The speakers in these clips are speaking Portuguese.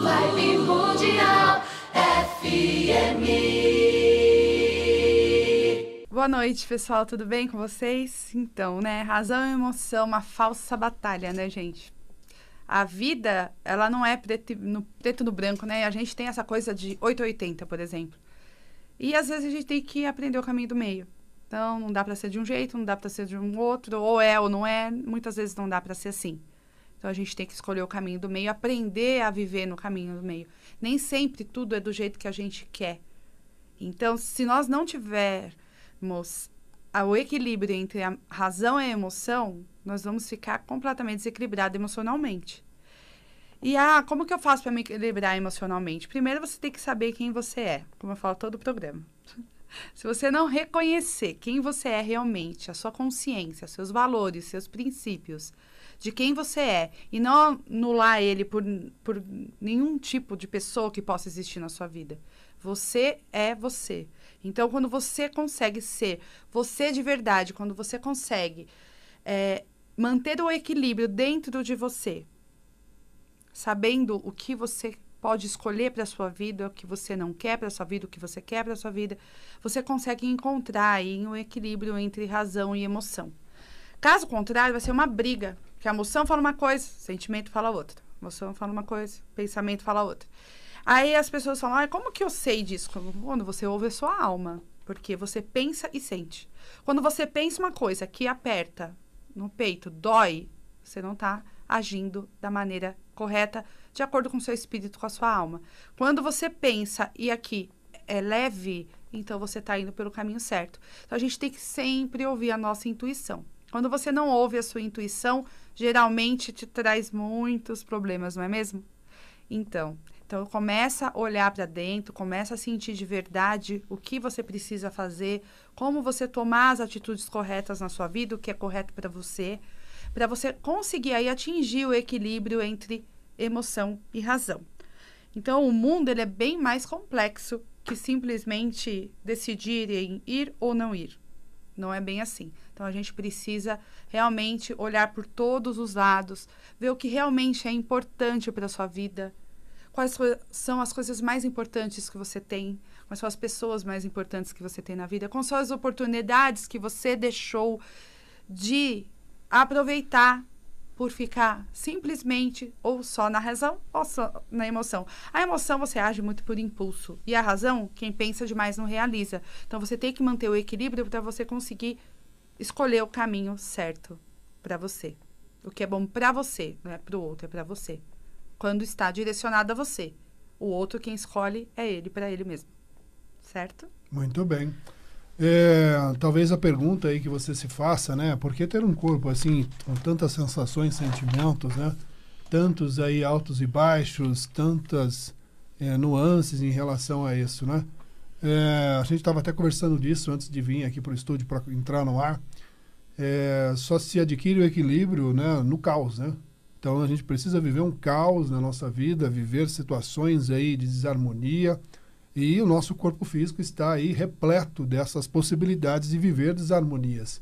Live Mundial FM. Boa noite, pessoal. Tudo bem com vocês? Então, né? Razão e emoção, uma falsa batalha, né, gente? A vida, ela não é preto no, preto no branco, né? A gente tem essa coisa de 880, por exemplo. E às vezes a gente tem que aprender o caminho do meio. Então, não dá para ser de um jeito, não dá para ser de um outro, ou é ou não é. Muitas vezes não dá para ser assim. Então a gente tem que escolher o caminho do meio, aprender a viver no caminho do meio. Nem sempre tudo é do jeito que a gente quer. Então, se nós não tivermos o equilíbrio entre a razão e a emoção, nós vamos ficar completamente desequilibrados emocionalmente. E ah, como que eu faço para me equilibrar emocionalmente? Primeiro você tem que saber quem você é, como eu falo todo o programa. Se você não reconhecer quem você é realmente, a sua consciência, seus valores, seus princípios, de quem você é e não anular ele por, por nenhum tipo de pessoa que possa existir na sua vida. Você é você. Então, quando você consegue ser você de verdade, quando você consegue é, manter o equilíbrio dentro de você, sabendo o que você pode escolher para sua vida, o que você não quer para sua vida, o que você quer para sua vida, você consegue encontrar aí um equilíbrio entre razão e emoção. Caso contrário, vai ser uma briga que a emoção fala uma coisa, sentimento fala outra. A emoção fala uma coisa, pensamento fala outra. Aí as pessoas falam, ah, como que eu sei disso? Quando você ouve a sua alma. Porque você pensa e sente. Quando você pensa uma coisa que aperta no peito, dói, você não está agindo da maneira correta, de acordo com o seu espírito, com a sua alma. Quando você pensa e aqui é leve, então você está indo pelo caminho certo. Então a gente tem que sempre ouvir a nossa intuição. Quando você não ouve a sua intuição, geralmente te traz muitos problemas, não é mesmo? Então, então começa a olhar para dentro, começa a sentir de verdade o que você precisa fazer, como você tomar as atitudes corretas na sua vida, o que é correto para você, para você conseguir aí atingir o equilíbrio entre emoção e razão. Então, o mundo ele é bem mais complexo que simplesmente decidir em ir ou não ir. Não é bem assim. Então a gente precisa realmente olhar por todos os lados, ver o que realmente é importante para a sua vida, quais são as coisas mais importantes que você tem, quais são as pessoas mais importantes que você tem na vida, quais são as oportunidades que você deixou de aproveitar por ficar simplesmente ou só na razão ou só na emoção. A emoção você age muito por impulso e a razão, quem pensa demais não realiza. Então você tem que manter o equilíbrio para você conseguir escolher o caminho certo para você. O que é bom para você, não é para o outro, é para você. Quando está direcionado a você. O outro quem escolhe é ele para ele mesmo. Certo? Muito bem. É, talvez a pergunta aí que você se faça, né? Por que ter um corpo assim, com tantas sensações, sentimentos, né? Tantos aí altos e baixos, tantas é, nuances em relação a isso, né? É, a gente estava até conversando disso antes de vir aqui para o estúdio para entrar no ar. É, só se adquire o equilíbrio né, no caos, né? Então a gente precisa viver um caos na nossa vida, viver situações aí de desarmonia e o nosso corpo físico está aí repleto dessas possibilidades de viver desarmonias.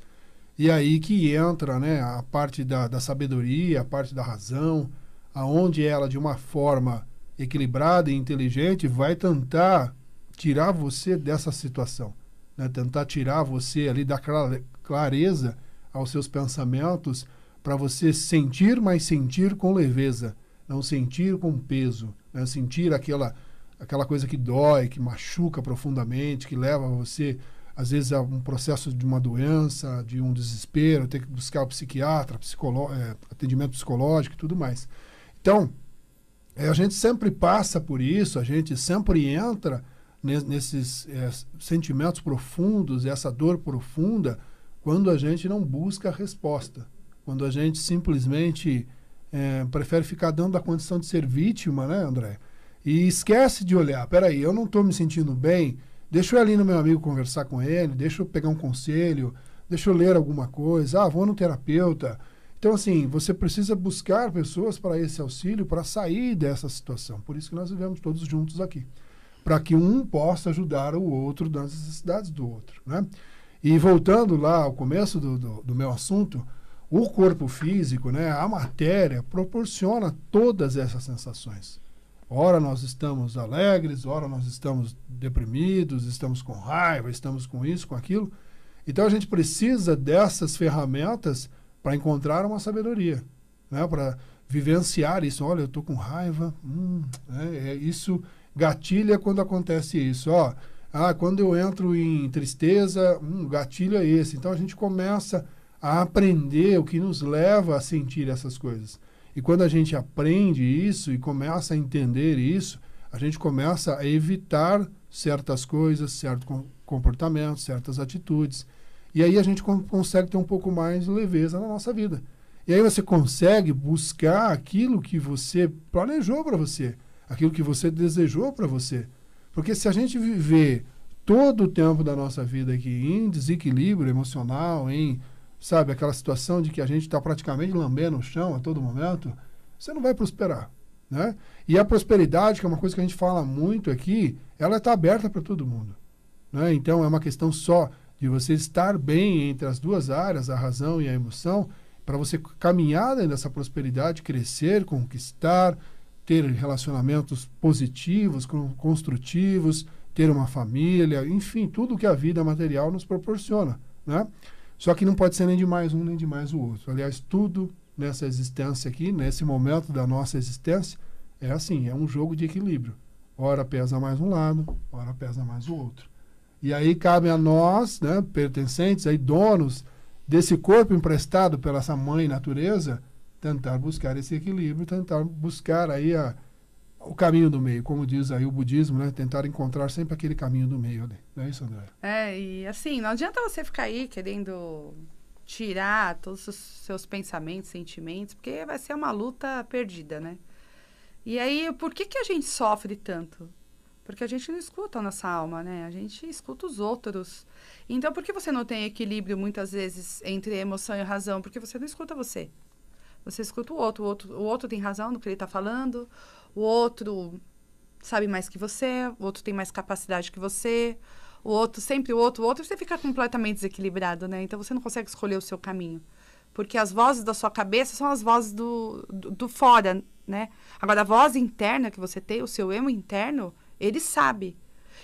E aí que entra né, a parte da, da sabedoria, a parte da razão, aonde ela de uma forma equilibrada e inteligente vai tentar tirar você dessa situação, né? tentar tirar você ali da clareza aos seus pensamentos para você sentir, mas sentir com leveza, não sentir com peso, né? sentir aquela aquela coisa que dói, que machuca profundamente, que leva você às vezes a um processo de uma doença, de um desespero, ter que buscar o psiquiatra, psicolo, é, atendimento psicológico e tudo mais. Então, é, a gente sempre passa por isso, a gente sempre entra nesses é, sentimentos profundos, essa dor profunda, quando a gente não busca a resposta, quando a gente simplesmente é, prefere ficar dando a condição de ser vítima, né, André? E esquece de olhar, peraí, eu não estou me sentindo bem, deixa eu ir ali no meu amigo conversar com ele, deixa eu pegar um conselho, deixa eu ler alguma coisa, ah, vou no terapeuta. Então, assim, você precisa buscar pessoas para esse auxílio, para sair dessa situação. Por isso que nós vivemos todos juntos aqui para que um possa ajudar o outro nas necessidades do outro. Né? E voltando lá ao começo do, do, do meu assunto, o corpo físico, né, a matéria, proporciona todas essas sensações. Ora nós estamos alegres, ora nós estamos deprimidos, estamos com raiva, estamos com isso, com aquilo. Então a gente precisa dessas ferramentas para encontrar uma sabedoria, né? para vivenciar isso. Olha, eu estou com raiva, hum, é, é isso Gatilha quando acontece isso, ó. Ah, quando eu entro em tristeza, um gatilho é esse. Então a gente começa a aprender o que nos leva a sentir essas coisas. E quando a gente aprende isso e começa a entender isso, a gente começa a evitar certas coisas, certos comportamentos, certas atitudes. E aí a gente consegue ter um pouco mais de leveza na nossa vida. E aí você consegue buscar aquilo que você planejou para você aquilo que você desejou para você. Porque se a gente viver todo o tempo da nossa vida aqui em desequilíbrio emocional, em, sabe, aquela situação de que a gente está praticamente lambendo o chão a todo momento, você não vai prosperar. Né? E a prosperidade, que é uma coisa que a gente fala muito aqui, ela está aberta para todo mundo. Né? Então é uma questão só de você estar bem entre as duas áreas, a razão e a emoção, para você caminhar dentro dessa prosperidade, crescer, conquistar, ter relacionamentos positivos, construtivos, ter uma família, enfim, tudo que a vida material nos proporciona, né? Só que não pode ser nem de mais um nem de mais o outro. Aliás, tudo nessa existência aqui, nesse momento da nossa existência, é assim, é um jogo de equilíbrio. Ora pesa mais um lado, ora pesa mais o outro. E aí cabe a nós, né, pertencentes, aí donos desse corpo emprestado pela essa mãe natureza, tentar buscar esse equilíbrio, tentar buscar aí a, o caminho do meio, como diz aí o budismo, né? Tentar encontrar sempre aquele caminho do meio Não é isso, André? É, e assim, não adianta você ficar aí querendo tirar todos os seus pensamentos, sentimentos, porque vai ser uma luta perdida, né? E aí, por que, que a gente sofre tanto? Porque a gente não escuta a nossa alma, né? A gente escuta os outros. Então, por que você não tem equilíbrio muitas vezes entre emoção e razão? Porque você não escuta você. Você escuta o outro, o outro, o outro tem razão no que ele está falando, o outro sabe mais que você, o outro tem mais capacidade que você, o outro, sempre o outro, o outro, você fica completamente desequilibrado, né? Então você não consegue escolher o seu caminho. Porque as vozes da sua cabeça são as vozes do, do, do fora, né? Agora, a voz interna que você tem, o seu eu interno, ele sabe.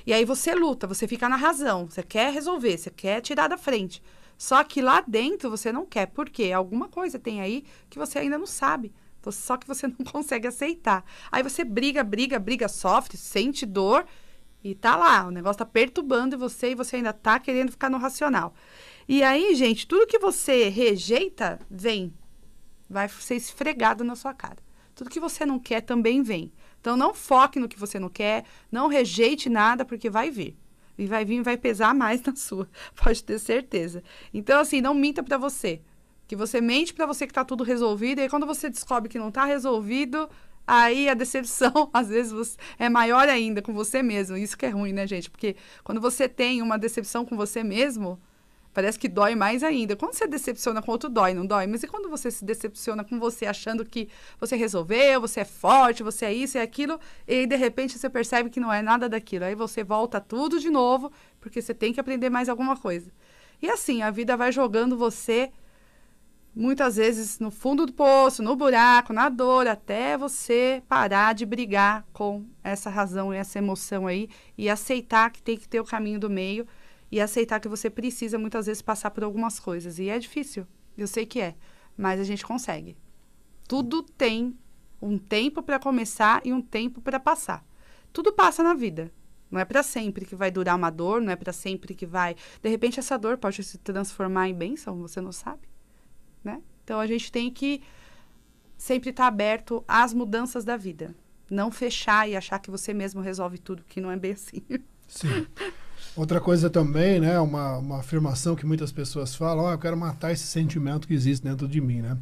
E aí você luta, você fica na razão, você quer resolver, você quer tirar da frente. Só que lá dentro você não quer, porque alguma coisa tem aí que você ainda não sabe. Só que você não consegue aceitar. Aí você briga, briga, briga, sofre, sente dor e tá lá. O negócio tá perturbando você e você ainda tá querendo ficar no racional. E aí, gente, tudo que você rejeita vem. Vai ser esfregado na sua cara. Tudo que você não quer também vem. Então não foque no que você não quer, não rejeite nada porque vai vir. E vai vir, vai pesar mais na sua, pode ter certeza. Então, assim, não minta para você. Que você mente para você que tá tudo resolvido, e aí quando você descobre que não tá resolvido, aí a decepção, às vezes, é maior ainda com você mesmo. Isso que é ruim, né, gente? Porque quando você tem uma decepção com você mesmo, parece que dói mais ainda. Quando você decepciona com outro, dói, não dói? Mas e quando você se decepciona com você achando que você resolveu, você é forte, você é isso e é aquilo, e de repente você percebe que não é nada daquilo. Aí você volta tudo de novo, porque você tem que aprender mais alguma coisa. E assim, a vida vai jogando você muitas vezes no fundo do poço, no buraco, na dor, até você parar de brigar com essa razão e essa emoção aí e aceitar que tem que ter o caminho do meio e aceitar que você precisa muitas vezes passar por algumas coisas. E é difícil, eu sei que é, mas a gente consegue. Tudo tem um tempo para começar e um tempo para passar. Tudo passa na vida. Não é para sempre que vai durar uma dor, não é para sempre que vai. De repente, essa dor pode se transformar em bênção, você não sabe. Né? Então, a gente tem que sempre estar tá aberto às mudanças da vida. Não fechar e achar que você mesmo resolve tudo, que não é bem assim. Sim. Outra coisa também, né, uma, uma afirmação que muitas pessoas falam, oh, eu quero matar esse sentimento que existe dentro de mim, né?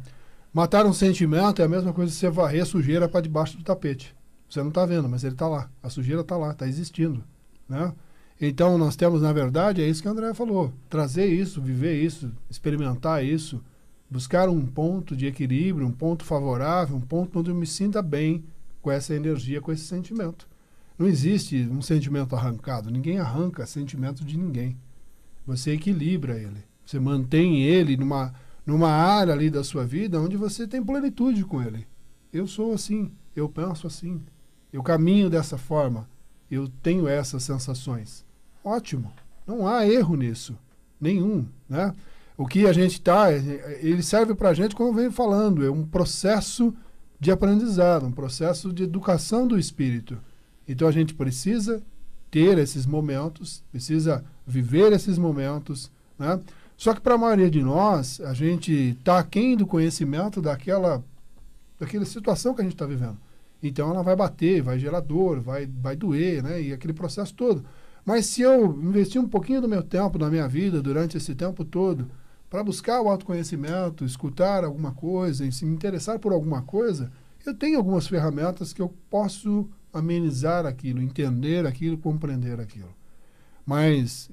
Matar um sentimento é a mesma coisa que você varrer a sujeira para debaixo do tapete. Você não está vendo, mas ele está lá. A sujeira está lá, está existindo, né? Então nós temos, na verdade, é isso que o André falou, trazer isso, viver isso, experimentar isso, buscar um ponto de equilíbrio, um ponto favorável, um ponto onde eu me sinta bem com essa energia, com esse sentimento. Não existe um sentimento arrancado. Ninguém arranca sentimento de ninguém. Você equilibra ele. Você mantém ele numa, numa área ali da sua vida onde você tem plenitude com ele. Eu sou assim. Eu penso assim. Eu caminho dessa forma. Eu tenho essas sensações. Ótimo. Não há erro nisso. Nenhum, né? O que a gente está, é, ele serve para a gente, como eu venho falando, é um processo de aprendizado, um processo de educação do espírito. Então a gente precisa ter esses momentos, precisa viver esses momentos, né? Só que para a maioria de nós, a gente está aquém do conhecimento daquela, daquela situação que a gente está vivendo. Então ela vai bater, vai gerar dor, vai, vai doer, né? E aquele processo todo. Mas se eu investir um pouquinho do meu tempo, na minha vida, durante esse tempo todo, para buscar o autoconhecimento, escutar alguma coisa, se me interessar por alguma coisa, eu tenho algumas ferramentas que eu posso amenizar aquilo, entender aquilo, compreender aquilo. Mas,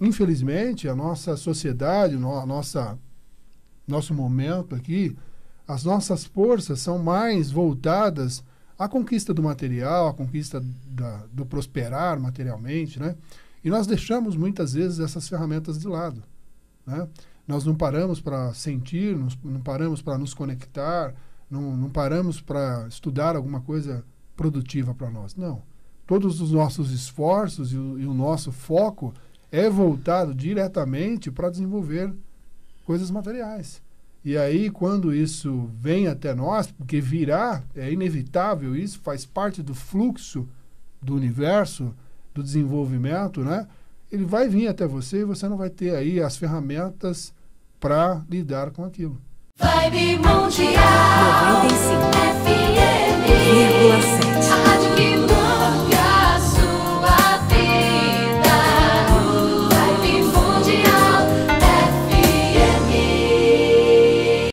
infelizmente, a nossa sociedade, no, nossa, nosso momento aqui, as nossas forças são mais voltadas à conquista do material, à conquista da, do prosperar materialmente, né? E nós deixamos muitas vezes essas ferramentas de lado, né? Nós não paramos para sentir, não paramos para nos conectar, não, não paramos para estudar alguma coisa produtiva para nós. Não. Todos os nossos esforços e o, e o nosso foco é voltado diretamente para desenvolver coisas materiais. E aí, quando isso vem até nós, porque virá, é inevitável isso, faz parte do fluxo do universo, do desenvolvimento, né? Ele vai vir até você e você não vai ter aí as ferramentas para lidar com aquilo. Vibe Mundial 95 FM 1,7